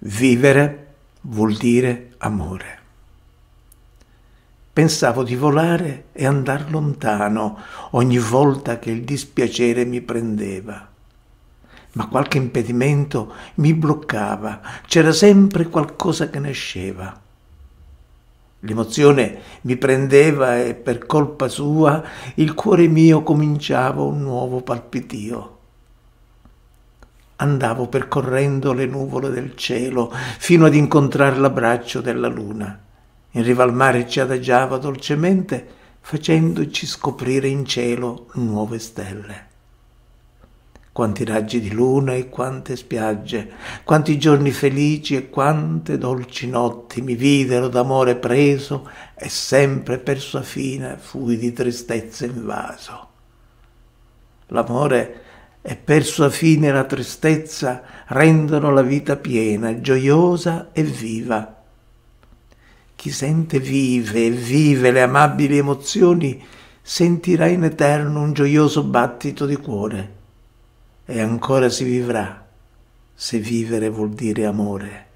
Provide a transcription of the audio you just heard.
Vivere vuol dire amore. Pensavo di volare e andar lontano ogni volta che il dispiacere mi prendeva. Ma qualche impedimento mi bloccava, c'era sempre qualcosa che nasceva. L'emozione mi prendeva e per colpa sua il cuore mio cominciava un nuovo palpitio andavo percorrendo le nuvole del cielo fino ad incontrare l'abbraccio della luna. In riva al mare ci adagiava dolcemente, facendoci scoprire in cielo nuove stelle. Quanti raggi di luna e quante spiagge, quanti giorni felici e quante dolci notti mi videro d'amore preso e sempre per sua fine fui di tristezza invaso. L'amore e per sua fine la tristezza rendono la vita piena, gioiosa e viva. Chi sente vive e vive le amabili emozioni sentirà in eterno un gioioso battito di cuore e ancora si vivrà, se vivere vuol dire amore.